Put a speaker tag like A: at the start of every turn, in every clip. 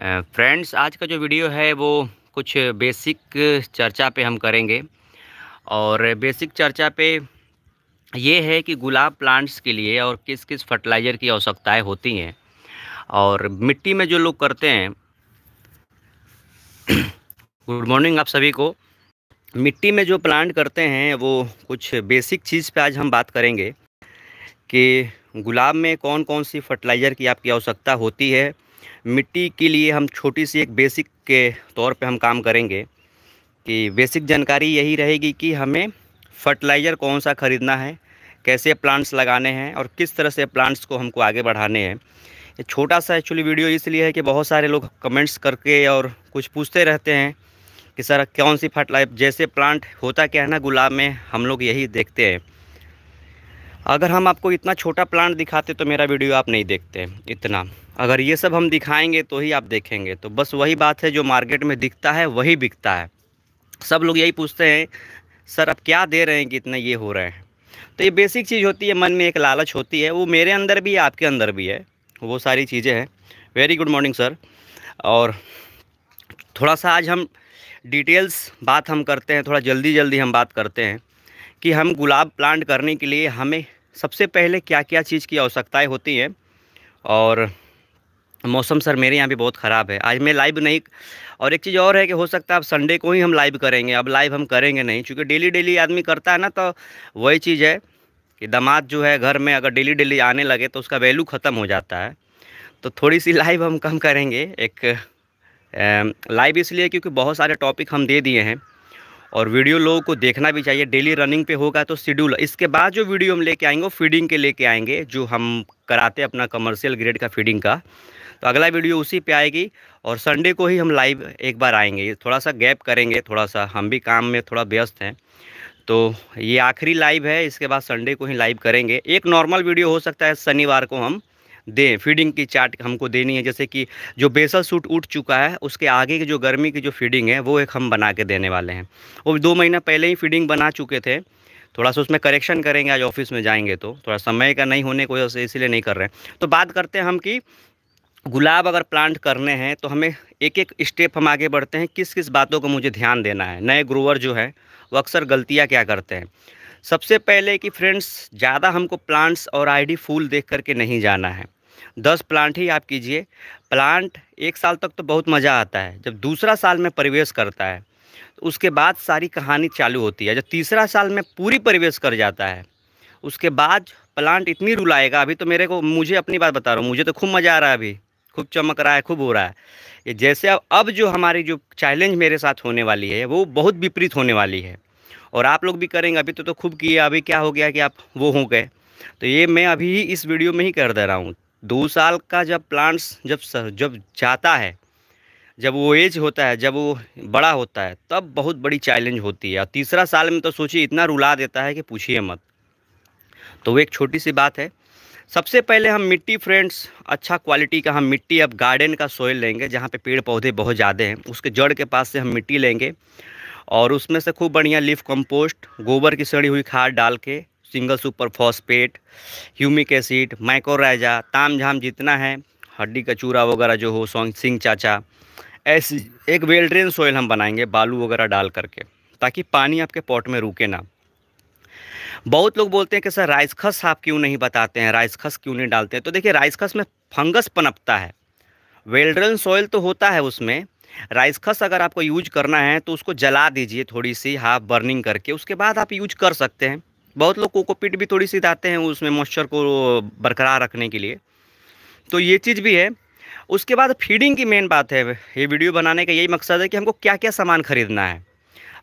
A: friends आज का जो वीडियो है वो कुछ बेसिक चर्चा पे हम करेंगे और बेसिक चर्चा पे ये है कि गुलाब प्लांट्स के लिए और किस किस फर्टिलाइज़र की आवश्यकताएं होती हैं और मिट्टी में जो लोग करते हैं गुड मॉर्निंग आप सभी को मिट्टी में जो प्लांट करते हैं वो कुछ बेसिक चीज़ पे आज हम बात करेंगे कि गुलाब में कौन कौन सी फर्टिलाइज़र की आपकी आवश्यकता होती है मिट्टी के लिए हम छोटी सी एक बेसिक के तौर पे हम काम करेंगे कि बेसिक जानकारी यही रहेगी कि हमें फर्टिलाइज़र कौन सा ख़रीदना है कैसे प्लांट्स लगाने हैं और किस तरह से प्लांट्स को हमको आगे बढ़ाने हैं ये छोटा सा एक्चुअली वीडियो इसलिए है कि बहुत सारे लोग कमेंट्स करके और कुछ पूछते रहते हैं कि सर कौन सी फर्टिलाइज जैसे प्लांट होता क्या है ना गुलाब में हम लोग यही देखते हैं अगर हम आपको इतना छोटा प्लांट दिखाते तो मेरा वीडियो आप नहीं देखते इतना अगर ये सब हम दिखाएंगे तो ही आप देखेंगे तो बस वही बात है जो मार्केट में दिखता है वही बिकता है सब लोग यही पूछते हैं सर अब क्या दे रहे हैं कि इतना ये हो रहे हैं तो ये बेसिक चीज़ होती है मन में एक लालच होती है वो मेरे अंदर भी आपके अंदर भी है वो सारी चीज़ें हैं वेरी गुड मॉर्निंग सर और थोड़ा सा आज हम डिटेल्स बात हम करते हैं थोड़ा जल्दी जल्दी हम बात करते हैं कि हम गुलाब प्लांट करने के लिए हमें सबसे पहले क्या क्या चीज़ की आवश्यकताएँ होती हैं और मौसम सर मेरे यहाँ भी बहुत ख़राब है आज मैं लाइव नहीं और एक चीज़ और है कि हो सकता है अब संडे को ही हम लाइव करेंगे अब लाइव हम करेंगे नहीं क्योंकि डेली डेली आदमी करता है ना तो वही चीज़ है कि दामाद जो है घर में अगर डेली डेली आने लगे तो उसका वैल्यू ख़त्म हो जाता है तो थोड़ी सी लाइव हम कम करेंगे एक लाइव इसलिए क्योंकि बहुत सारे टॉपिक हम दे दिए हैं और वीडियो लोगों को देखना भी चाहिए डेली रनिंग पे होगा तो शेड्यूल इसके बाद जो वीडियो हम लेके आएंगे वो फीडिंग के लेके आएंगे जो हम कराते अपना कमर्शियल ग्रेड का फीडिंग का तो अगला वीडियो उसी पे आएगी और संडे को ही हम लाइव एक बार आएंगे थोड़ा सा गैप करेंगे थोड़ा सा हम भी काम में थोड़ा व्यस्त हैं तो ये आखिरी लाइव है इसके बाद संडे को ही लाइव करेंगे एक नॉर्मल वीडियो हो सकता है शनिवार को हम दें फीडिंग की चार्ट हमको देनी है जैसे कि जो बेसल सूट उठ चुका है उसके आगे की जो गर्मी की जो फीडिंग है वो एक हम बना के देने वाले हैं वो दो महीना पहले ही फीडिंग बना चुके थे थोड़ा सा उसमें करेक्शन करेंगे आज ऑफिस में जाएंगे तो थोड़ा समय का नहीं होने की वजह से इसीलिए नहीं कर रहे हैं तो बात करते हैं हम कि गुलाब अगर प्लांट करने हैं तो हमें एक एक स्टेप हम आगे बढ़ते हैं किस किस बातों को मुझे ध्यान देना है नए ग्रोवर जो है वो अक्सर गलतियाँ क्या करते हैं सबसे पहले कि फ्रेंड्स ज़्यादा हमको प्लांट्स और आईडी फूल देख करके नहीं जाना है दस प्लांट ही आप कीजिए प्लांट एक साल तक तो बहुत मज़ा आता है जब दूसरा साल में परिवेश करता है तो उसके बाद सारी कहानी चालू होती है जब तीसरा साल में पूरी परिवेश कर जाता है उसके बाद प्लांट इतनी रुलाएगा अभी तो मेरे को मुझे अपनी बात बता रहा हूँ मुझे तो खूब मज़ा आ रहा है अभी खूब चमक रहा है खूब हो रहा है ये जैसे अब अब जो हमारी जो चैलेंज मेरे साथ होने वाली है वो बहुत विपरीत होने वाली है और आप लोग भी करेंगे अभी तो तो खूब किए अभी क्या हो गया कि आप वो हो गए तो ये मैं अभी ही इस वीडियो में ही कर दे रहा हूँ दो साल का जब प्लांट्स जब जब जाता है जब वो एज होता है जब वो बड़ा होता है तब बहुत बड़ी चैलेंज होती है और तीसरा साल में तो सोचिए इतना रुला देता है कि पूछिए मत तो वो एक छोटी सी बात है सबसे पहले हम मिट्टी फ्रेंड्स अच्छा क्वालिटी का हम मिट्टी अब गार्डन का सोयल लेंगे जहाँ पे पेड़ पौधे बहुत ज़्यादा हैं उसके जड़ के पास से हम मिट्टी लेंगे और उसमें से खूब बढ़िया लीफ कंपोस्ट गोबर की सड़ी हुई खाद डाल के single super phosphate humic acid mycorrhiza ताम झाम जितना है हड्डी का चूरा वगैरह जो हो सॉन्ग सिंग चाचा ऐसी एक वेल्ड्रेन सोयल हम बनाएंगे बालू वगैरह डाल करके ताकि पानी आपके पॉट में रुके ना बहुत लोग बोलते हैं कि सर राइस खस आप क्यों नहीं बताते हैं राइस खस क्यों नहीं डालते हैं तो देखिए राइस खस में फंगस पनपता है वेल्ड्रन सॉइल तो होता है उसमें राइस खस अगर आपको यूज करना है तो उसको जला दीजिए थोड़ी सी हाफ बर्निंग करके उसके बाद आप यूज कर सकते हैं बहुत लोग कोकोपीट भी थोड़ी सी डालते हैं उसमें मॉइस्चर को बरकरार रखने के लिए तो ये चीज़ भी है उसके बाद फीडिंग की मेन बात है ये वीडियो बनाने का यही मकसद है कि हमको क्या क्या सामान ख़रीदना है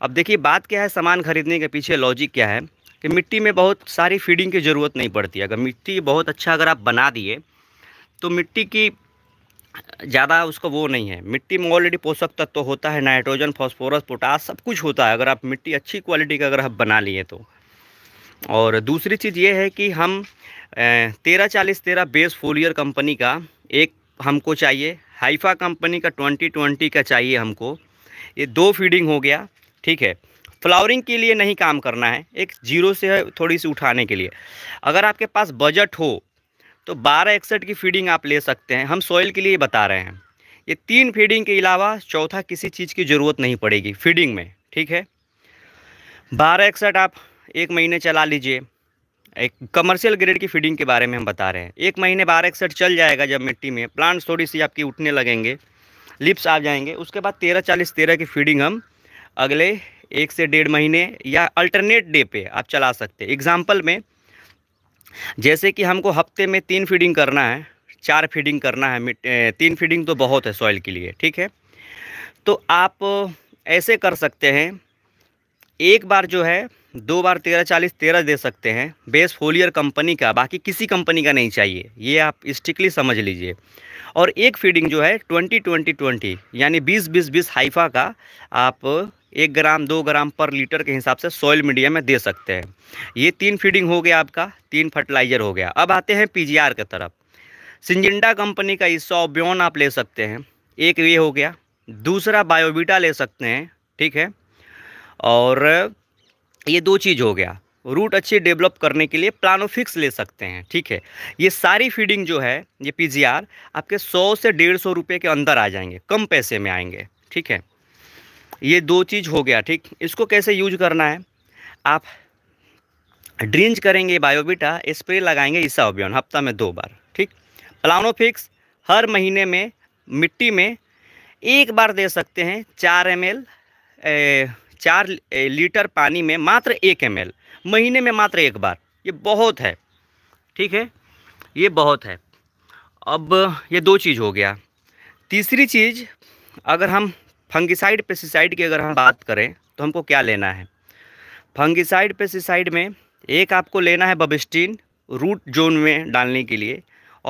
A: अब देखिए बात क्या है सामान ख़रीदने के पीछे लॉजिक क्या है कि मिट्टी में बहुत सारी फीडिंग की ज़रूरत नहीं पड़ती अगर मिट्टी बहुत अच्छा अगर आप बना दिए तो मिट्टी की ज़्यादा उसका वो नहीं है मिट्टी में ऑलरेडी पोषक तत्व तो होता है नाइट्रोजन फॉस्फोरस पोटास सब कुछ होता है अगर आप मिट्टी अच्छी क्वालिटी का अगर आप बना लिए तो और दूसरी चीज़ ये है कि हम तेरह चालीस तेरह बेस फोलियर कंपनी का एक हमको चाहिए हाइफा कंपनी का ट्वेंटी ट्वेंटी का चाहिए हमको ये दो फीडिंग हो गया ठीक है फ्लावरिंग के लिए नहीं काम करना है एक जीरो से है थोड़ी सी उठाने के लिए अगर आपके पास बजट हो तो बारह इकसठ की फीडिंग आप ले सकते हैं हम सॉइल के लिए बता रहे हैं ये तीन फीडिंग के अलावा चौथा किसी चीज़ की ज़रूरत नहीं पड़ेगी फीडिंग में ठीक है बारह इकसठ आप एक महीने चला लीजिए एक कमर्शियल ग्रेड की फीडिंग के बारे में हम बता रहे हैं एक महीने बारह इकसठ चल जाएगा जब मिट्टी में प्लांट्स थोड़ी सी आपकी उठने लगेंगे लिप्स आ जाएंगे उसके बाद तेरह चालीस तेरह की फीडिंग हम अगले एक से डेढ़ महीने या अल्टरनेट डे पे आप चला सकते एग्ज़ाम्पल में जैसे कि हमको हफ्ते में तीन फीडिंग करना है चार फीडिंग करना है तीन फीडिंग तो बहुत है सॉइल के लिए ठीक है तो आप ऐसे कर सकते हैं एक बार जो है दो बार तेरह चालीस तेरह दे सकते हैं बेस फोलियर कंपनी का बाकी किसी कंपनी का नहीं चाहिए ये आप स्ट्रिक्टली समझ लीजिए और एक फीडिंग जो है ट्वेंटी ट्वेंटी ट्वेंटी यानी बीस बीस बीस हाइफा का आप एक ग्राम दो ग्राम पर लीटर के हिसाब से सॉइल मीडिया में दे सकते हैं ये तीन फीडिंग हो गया आपका तीन फर्टिलाइज़र हो गया अब आते हैं पी की तरफ सिंजेंडा कंपनी का हिस्सा ब्योन आप ले सकते हैं एक ये हो गया दूसरा बायोबीटा ले सकते हैं ठीक है और ये दो चीज़ हो गया रूट अच्छे डेवलप करने के लिए प्लानोफिक्स ले सकते हैं ठीक है ये सारी फीडिंग जो है ये पीजीआर आपके सौ से डेढ़ सौ रुपये के अंदर आ जाएंगे कम पैसे में आएंगे ठीक है ये दो चीज़ हो गया ठीक इसको कैसे यूज करना है आप ड्रिंज करेंगे बायोबीटा स्प्रे लगाएंगे ईसा ओबियन हफ्ता में दो बार ठीक प्लानोफिक्स हर महीने में मिट्टी में एक बार दे सकते हैं चार एम एल चार लीटर पानी में मात्र एक एम एल महीने में मात्र एक बार ये बहुत है ठीक है ये बहुत है अब ये दो चीज़ हो गया तीसरी चीज़ अगर हम फंगिसाइड पेस्टिसाइड की अगर हम बात करें तो हमको क्या लेना है फंगिसाइड पेस्टिसाइड में एक आपको लेना है बबिस्टीन रूट जोन में डालने के लिए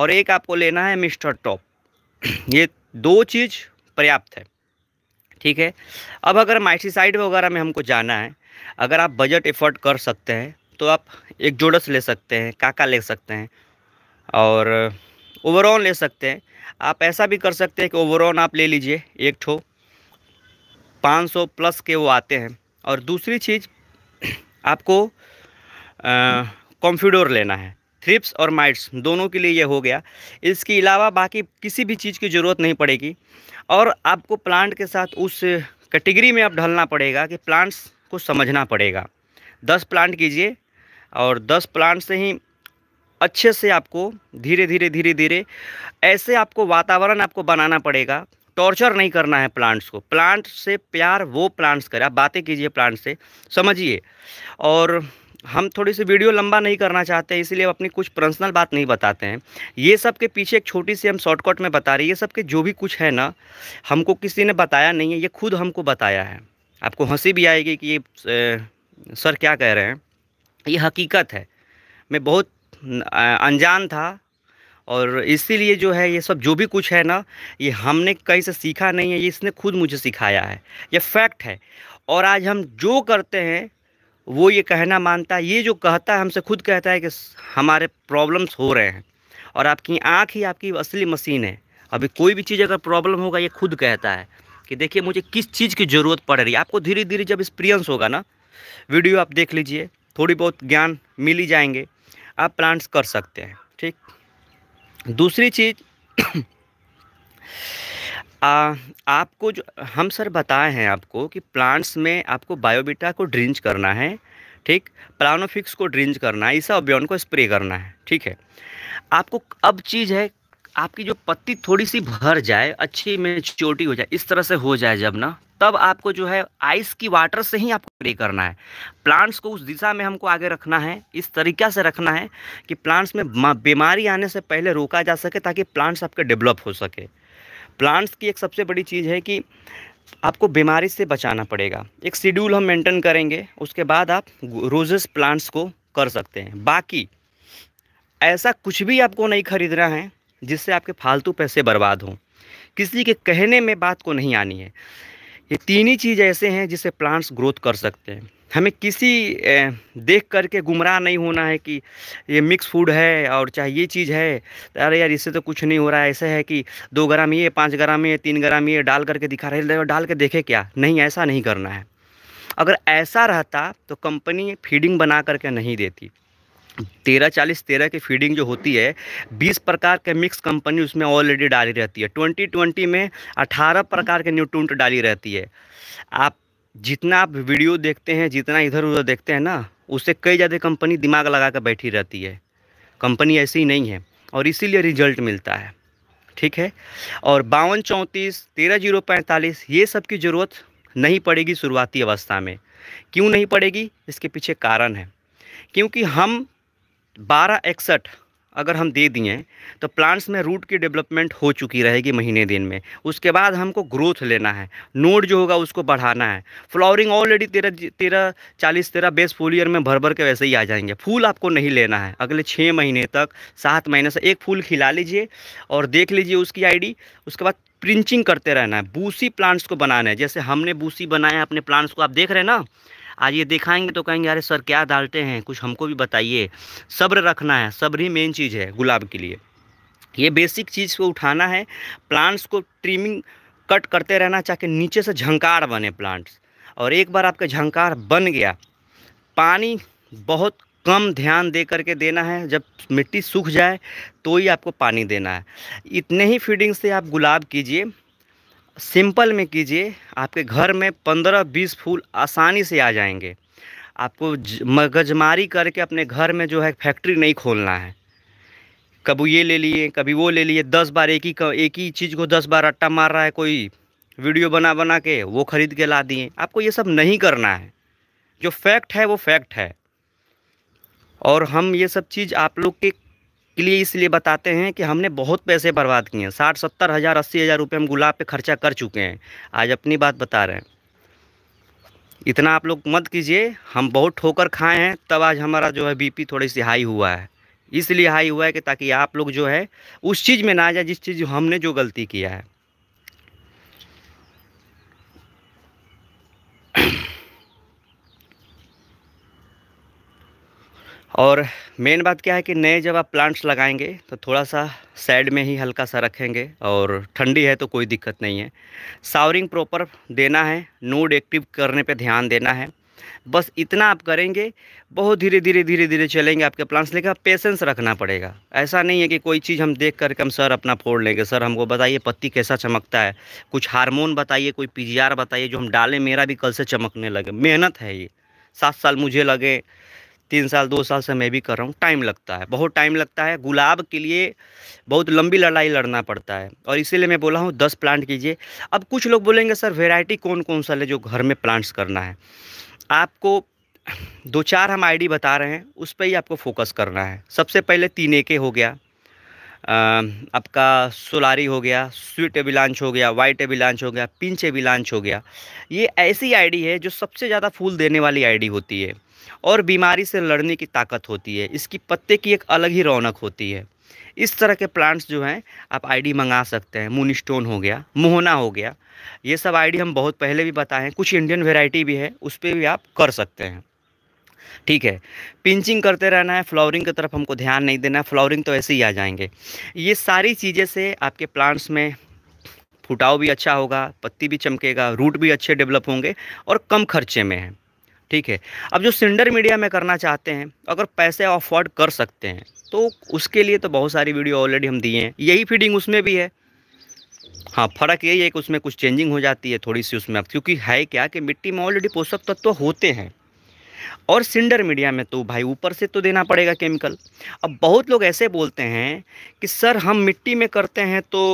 A: और एक आपको लेना है मिस्टर टॉप ये दो चीज़ पर्याप्त है ठीक है अब अगर माइसिसाइड वगैरह में हमको जाना है अगर आप बजट एफर्ट कर सकते हैं तो आप एक जोड़स ले सकते हैं काका ले सकते हैं और ओवरऑल ले सकते हैं आप ऐसा भी कर सकते हैं कि ओवरऑल आप ले लीजिए एक ठो 500 प्लस के वो आते हैं और दूसरी चीज़ आपको कॉम्फ्यूडोर लेना है थ्रिप्स और माइट्स दोनों के लिए यह हो गया इसके अलावा बाकी किसी भी चीज़ की ज़रूरत नहीं पड़ेगी और आपको प्लांट के साथ उस कैटेगरी में आप ढलना पड़ेगा कि प्लांट्स को समझना पड़ेगा दस प्लांट कीजिए और दस प्लांट से ही अच्छे से आपको धीरे धीरे धीरे धीरे ऐसे आपको वातावरण आपको बनाना पड़ेगा टॉर्चर नहीं करना है प्लांट्स को प्लांट से प्यार वो प्लांट्स करे आप बातें कीजिए प्लांट से समझिए और हम थोड़ी सी वीडियो लंबा नहीं करना चाहते इसीलिए अपनी कुछ पर्सनल बात नहीं बताते हैं ये सब के पीछे एक छोटी सी हम शॉर्टकट में बता रहे हैं ये सब के जो भी कुछ है ना हमको किसी ने बताया नहीं है ये खुद हमको बताया है आपको हंसी भी आएगी कि ये सर क्या कह रहे हैं ये हकीकत है मैं बहुत अनजान था और इसीलिए जो है ये सब जो भी कुछ है ना ये हमने कहीं से सीखा नहीं है ये इसने खुद मुझे सिखाया है ये फैक्ट है और आज हम जो करते हैं वो ये कहना मानता है ये जो कहता है हमसे खुद कहता है कि हमारे प्रॉब्लम्स हो रहे हैं और आपकी आँख ही आपकी असली मशीन है अभी कोई भी चीज़ अगर प्रॉब्लम होगा ये खुद कहता है कि देखिए मुझे किस चीज़ की ज़रूरत पड़ रही है आपको धीरे धीरे जब एक्सपीरियंस होगा ना वीडियो आप देख लीजिए थोड़ी बहुत ज्ञान मिल ही जाएंगे आप प्लान्स कर सकते हैं ठीक दूसरी चीज़ आ, आपको जो हम सर बताए हैं आपको कि प्लांट्स में आपको बायोबीटा को ड्रिंच करना है ठीक प्लानोफिक्स को ड्रिंच करना है ईसा ओब्योन को स्प्रे करना है ठीक है आपको अब चीज़ है आपकी जो पत्ती थोड़ी सी भर जाए अच्छी में चोटी हो जाए इस तरह से हो जाए जब ना तब आपको जो है आइस की वाटर से ही आपको स्प्रे करना है प्लांट्स को उस दिशा में हमको आगे रखना है इस तरीक़ा से रखना है कि प्लांट्स में बीमारी आने से पहले रोका जा सके ताकि प्लांट्स आपके डेवलप हो सके प्लांट्स की एक सबसे बड़ी चीज़ है कि आपको बीमारी से बचाना पड़ेगा एक शेड्यूल हम मेंटेन करेंगे उसके बाद आप रोजेस प्लांट्स को कर सकते हैं बाकी ऐसा कुछ भी आपको नहीं खरीदना है जिससे आपके फालतू पैसे बर्बाद हों किसी के कहने में बात को नहीं आनी है ये तीन ही चीज़ ऐसे हैं जिससे प्लांट्स ग्रोथ कर सकते हैं हमें किसी देख करके गुमराह नहीं होना है कि ये मिक्स फूड है और चाहे ये चीज़ है अरे यार इससे तो कुछ नहीं हो रहा है ऐसा है कि दो ग्राम ये पाँच ग्राम ये तीन ग्राम ये डाल करके दिखा रहे डाल के देखे क्या नहीं ऐसा नहीं करना है अगर ऐसा रहता तो कंपनी फीडिंग बना करके नहीं देती तेरह चालीस तेरह की फीडिंग जो होती है बीस प्रकार के मिक्स कंपनी उसमें ऑलरेडी डाली रहती है ट्वेंटी ट्वेंटी में अठारह प्रकार के न्यूट्रंट डाली रहती है आप जितना आप वीडियो देखते हैं जितना इधर उधर देखते हैं ना उससे कई ज़्यादा कंपनी दिमाग लगा कर बैठी रहती है कंपनी ऐसी ही नहीं है और इसीलिए रिजल्ट मिलता है ठीक है और बावन चौंतीस तेरह जीरो पैंतालीस ये सब की ज़रूरत नहीं पड़ेगी शुरुआती अवस्था में क्यों नहीं पड़ेगी इसके पीछे कारण है क्योंकि हम बारह इकसठ अगर हम दे दिए तो प्लांट्स में रूट की डेवलपमेंट हो चुकी रहेगी महीने दिन में उसके बाद हमको ग्रोथ लेना है नोड जो होगा उसको बढ़ाना है फ्लावरिंग ऑलरेडी तेरह तेरह चालीस तेरह बेस फुल ईयर में भर भर के वैसे ही आ जाएंगे फूल आपको नहीं लेना है अगले छः महीने तक सात महीने से एक फूल खिला लीजिए और देख लीजिए उसकी आई उसके बाद प्रिंचिंग करते रहना है बूसी प्लांट्स को बनाना है जैसे हमने बूसी बनाया अपने प्लांट्स को आप देख रहे हैं ना आज ये दिखाएंगे तो कहेंगे अरे सर क्या डालते हैं कुछ हमको भी बताइए सब्र रखना है सब्र ही मेन चीज़ है गुलाब के लिए ये बेसिक चीज़ को उठाना है प्लांट्स को ट्रिमिंग कट करते रहना चाहे नीचे से झंकार बने प्लांट्स और एक बार आपका झंकार बन गया पानी बहुत कम ध्यान दे करके देना है जब मिट्टी सूख जाए तो ही आपको पानी देना है इतने ही फीडिंग से आप गुलाब कीजिए सिंपल में कीजिए आपके घर में पंद्रह बीस फूल आसानी से आ जाएंगे आपको मगजमारी करके अपने घर में जो है फैक्ट्री नहीं खोलना है कभी ये ले लिए कभी वो ले लिए दस बार एक ही एक ही चीज़ को दस बार अट्टा मार रहा है कोई वीडियो बना बना के वो ख़रीद के ला दिए आपको ये सब नहीं करना है जो फैक्ट है वो फैक्ट है और हम ये सब चीज़ आप लोग के लिए इसलिए बताते हैं कि हमने बहुत पैसे बर्बाद किए हैं साठ सत्तर हज़ार अस्सी हज़ार रुपये हम गुलाब पे खर्चा कर चुके हैं आज अपनी बात बता रहे हैं इतना आप लोग मत कीजिए हम बहुत ठोकर खाए हैं तब आज हमारा जो है बीपी थोड़ी सी हाई हुआ है इसलिए हाई हुआ है कि ताकि आप लोग जो है उस चीज़ में ना जाए जिस चीज़ हमने जो गलती किया है और मेन बात क्या है कि नए जब आप प्लांट्स लगाएंगे तो थोड़ा सा साइड में ही हल्का सा रखेंगे और ठंडी है तो कोई दिक्कत नहीं है सावरिंग प्रॉपर देना है नोड एक्टिव करने पे ध्यान देना है बस इतना आप करेंगे बहुत धीरे धीरे धीरे धीरे चलेंगे आपके प्लांट्स लेकर पेशेंस रखना पड़ेगा ऐसा नहीं है कि कोई चीज़ हम देख करके हम सर अपना फोड़ लेंगे सर हमको बताइए पत्ती कैसा चमकता है कुछ हार्मोन बताइए कोई पी बताइए जो हम डालें मेरा भी कल से चमकने लगे मेहनत है ये सात साल मुझे लगे तीन साल दो साल से मैं भी कर रहा हूँ टाइम लगता है बहुत टाइम लगता है गुलाब के लिए बहुत लंबी लड़ाई लड़ना पड़ता है और इसीलिए मैं बोला हूँ दस प्लांट कीजिए अब कुछ लोग बोलेंगे सर वेराइटी कौन कौन सा ले जो घर में प्लांट्स करना है आपको दो चार हम आईडी बता रहे हैं उस पर ही आपको फोकस करना है सबसे पहले तीन ए के हो गया आ, आपका सोलारी हो गया स्वीट एबिलांच हो गया वाइट एबिलांच हो गया पिंच एबिलांच हो गया ये ऐसी आईडी है जो सबसे ज़्यादा फूल देने वाली आईडी होती है और बीमारी से लड़ने की ताकत होती है इसकी पत्ते की एक अलग ही रौनक होती है इस तरह के प्लांट्स जो हैं आप आईडी मंगा सकते हैं मून स्टोन हो गया मोहना हो गया ये सब आईडी हम बहुत पहले भी बताए हैं कुछ इंडियन वेराइटी भी है उस पर भी आप कर सकते हैं ठीक है पिंचिंग करते रहना है फ्लावरिंग की तरफ हमको ध्यान नहीं देना है फ्लावरिंग तो ऐसे ही आ जाएंगे ये सारी चीज़ें से आपके प्लांट्स में फुटाव भी अच्छा होगा पत्ती भी चमकेगा रूट भी अच्छे डेवलप होंगे और कम खर्चे में हैं ठीक है अब जो सिंडर मीडिया में करना चाहते हैं अगर पैसे अफोर्ड कर सकते हैं तो उसके लिए तो बहुत सारी वीडियो ऑलरेडी हम दिए हैं यही फीडिंग उसमें भी है हाँ फ़र्क यही है कि उसमें कुछ चेंजिंग हो जाती है थोड़ी सी उसमें अब क्योंकि है क्या कि मिट्टी में ऑलरेडी पोषक तत्व तो होते हैं और सिंडर मीडिया में तो भाई ऊपर से तो देना पड़ेगा केमिकल अब बहुत लोग ऐसे बोलते हैं कि सर हम मिट्टी में करते हैं तो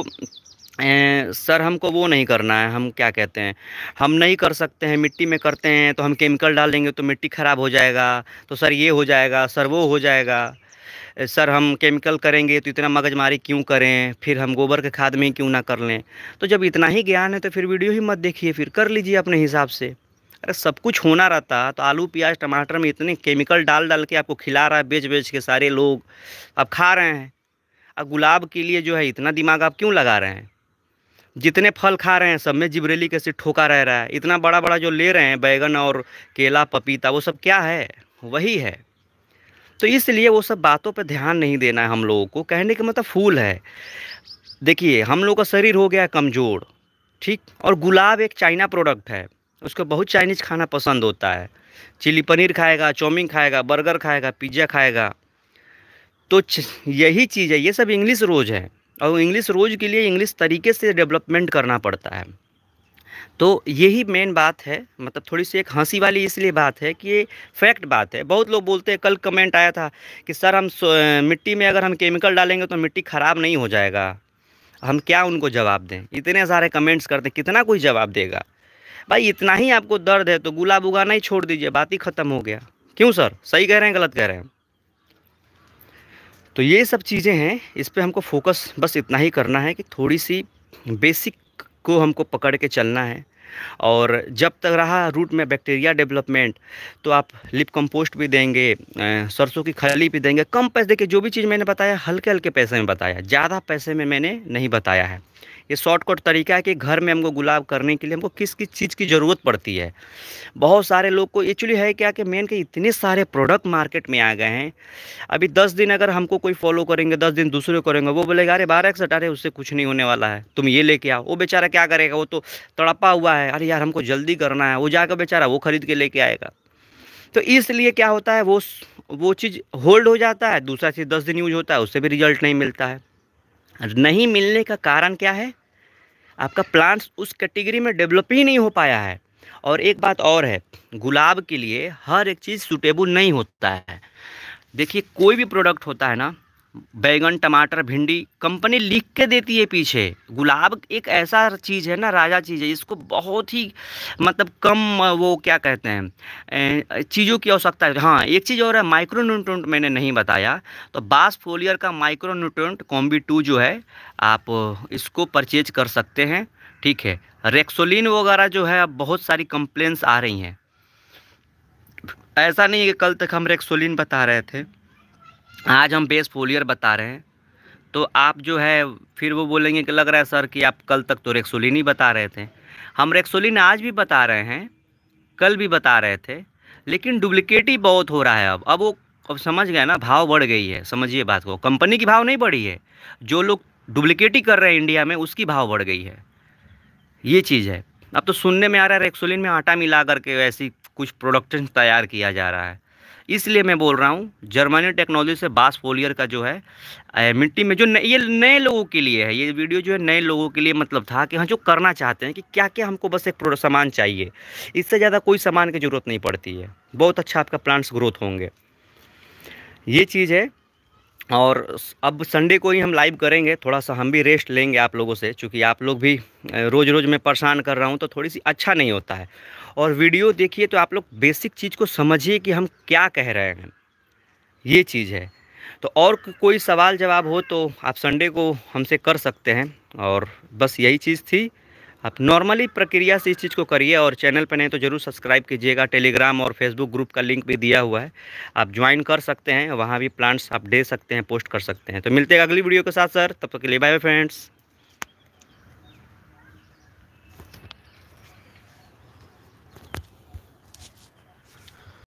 A: ए, सर हमको वो नहीं करना है हम क्या कहते हैं हम नहीं कर सकते हैं मिट्टी में करते हैं तो हम केमिकल डाल देंगे तो मिट्टी ख़राब हो जाएगा तो सर ये हो जाएगा सर वो हो जाएगा सर हम केमिकल करेंगे तो इतना मगजमारी क्यों करें फिर हम गोबर के खाद में क्यों ना कर लें तो जब इतना ही ज्ञान है तो फिर वीडियो ही मत देखिए फिर कर लीजिए अपने हिसाब से अरे सब कुछ होना रहता तो आलू प्याज टमाटर में इतने केमिकल डाल डाल के आपको खिला रहा है बेच बेच के सारे लोग आप खा रहे हैं अब गुलाब के लिए जो है इतना दिमाग आप क्यों लगा रहे हैं जितने फल खा रहे हैं सब में जिबरेलिक कैसे ठोका रह रहा है इतना बड़ा बड़ा जो ले रहे हैं बैगन और केला पपीता वो सब क्या है वही है तो इसलिए वो सब बातों पर ध्यान नहीं देना है हम लोगों को कहने का मतलब फूल है देखिए हम लोग का शरीर हो गया कमज़ोर ठीक और गुलाब एक चाइना प्रोडक्ट है उसको बहुत चाइनीज़ खाना पसंद होता है चिली पनीर खाएगा चौमिन खाएगा बर्गर खाएगा पिज्ज़ा खाएगा तो यही चीज़ है ये सब इंग्लिश रोज है और इंग्लिश रोज़ के लिए इंग्लिश तरीके से डेवलपमेंट करना पड़ता है तो यही मेन बात है मतलब थोड़ी सी एक हंसी वाली इसलिए बात है कि ये फैक्ट बात है बहुत लोग बोलते हैं कल कमेंट आया था कि सर हम मिट्टी में अगर हम केमिकल डालेंगे तो मिट्टी ख़राब नहीं हो जाएगा हम क्या उनको जवाब दें इतने सारे कमेंट्स करते हैं कितना कोई जवाब देगा भाई इतना ही आपको दर्द है तो गुलाब उगाना ही छोड़ दीजिए बात ही ख़त्म हो गया क्यों सर सही कह रहे हैं गलत कह रहे हैं तो ये सब चीज़ें हैं इस पर हमको फोकस बस इतना ही करना है कि थोड़ी सी बेसिक को हमको पकड़ के चलना है और जब तक रहा रूट में बैक्टीरिया डेवलपमेंट तो आप लिप कंपोस्ट भी देंगे सरसों की खली भी देंगे कम पैसे देखिए जो भी चीज़ मैंने बताया हल्के हल्के पैसे में बताया ज़्यादा पैसे में मैंने नहीं बताया है ये शॉर्टकट तरीका है कि घर में हमको गुलाब करने के लिए हमको किस किस चीज़ की ज़रूरत पड़ती है बहुत सारे लोग को एक्चुअली है क्या कि मेन के इतने सारे प्रोडक्ट मार्केट में आ गए हैं अभी दस दिन अगर हमको कोई फॉलो करेंगे दस दिन दूसरे करेंगे वो बोलेगा अरे बारह सट अरे उससे कुछ नहीं होने वाला है तुम ये लेके आओ वो बेचारा क्या करेगा वो तो तड़पा हुआ है अरे यार हमको जल्दी करना है वो जाकर बेचारा वो खरीद के लेके आएगा तो इसलिए क्या होता है वो वो चीज़ होल्ड हो जाता है दूसरा चीज़ दस दिन यूज होता है उससे भी रिजल्ट नहीं मिलता है नहीं मिलने का कारण क्या है आपका प्लांट्स उस कैटेगरी में डेवलप ही नहीं हो पाया है और एक बात और है गुलाब के लिए हर एक चीज़ सूटेबल नहीं होता है देखिए कोई भी प्रोडक्ट होता है ना बैगन टमाटर भिंडी कंपनी लिख के देती है पीछे गुलाब एक ऐसा चीज़ है ना राजा चीज़ है इसको बहुत ही मतलब कम वो क्या कहते हैं चीज़ों की आवश्यकता है हाँ एक चीज़ और है माइक्रो न्यूट्रेंट मैंने नहीं बताया तो बास फोलियर का माइक्रो न्यूट्रेंट कॉम्बी टू जो है आप इसको परचेज कर सकते हैं ठीक है रेक्सोलिन वगैरह जो है अब बहुत सारी कंप्लेंट्स आ रही हैं ऐसा नहीं है कि कल तक हम रेक्सोलिन बता रहे थे आज हम बेस फोलियर बता रहे हैं तो आप जो है फिर वो बोलेंगे कि लग रहा है सर कि आप कल तक तो रेक्सोलिन ही बता रहे थे हम रेक्सोलिन आज भी बता रहे हैं कल भी बता रहे थे लेकिन डुप्लिकेट ही बहुत हो रहा है अब अब वो अब समझ गए ना भाव बढ़ गई है समझिए बात को कंपनी की भाव नहीं बढ़ी है जो लोग डुप्लिकेट ही कर रहे हैं इंडिया में उसकी भाव बढ़ गई है ये चीज़ है अब तो सुनने में आ रहा है रेक्सोलिन में आटा मिला करके ऐसी कुछ प्रोडक्ट तैयार किया जा रहा है इसलिए मैं बोल रहा हूँ जर्मनी टेक्नोलॉजी से बास फोलियर का जो है मिट्टी में जो न, ये नए लोगों के लिए है ये वीडियो जो है नए लोगों के लिए मतलब था कि हाँ जो करना चाहते हैं कि क्या क्या हमको बस एक सामान चाहिए इससे ज़्यादा कोई सामान की ज़रूरत नहीं पड़ती है बहुत अच्छा आपका प्लांट्स ग्रोथ होंगे ये चीज़ है और अब संडे को ही हम लाइव करेंगे थोड़ा सा हम भी रेस्ट लेंगे आप लोगों से क्योंकि आप लोग भी रोज़ रोज़ मैं परेशान कर रहा हूँ तो थोड़ी सी अच्छा नहीं होता है और वीडियो देखिए तो आप लोग बेसिक चीज़ को समझिए कि हम क्या कह रहे हैं ये चीज़ है तो और कोई सवाल जवाब हो तो आप संडे को हमसे कर सकते हैं और बस यही चीज़ थी आप नॉर्मली प्रक्रिया से इस चीज़ को करिए और चैनल पर नहीं तो ज़रूर सब्सक्राइब कीजिएगा टेलीग्राम और फेसबुक ग्रुप का लिंक भी दिया हुआ है आप ज्वाइन कर सकते हैं वहाँ भी प्लांट्स आप दे सकते हैं पोस्ट कर सकते हैं तो मिलते हैं अगली वीडियो के साथ सर तब तक के लिए बाय बाय फ्रेंड्स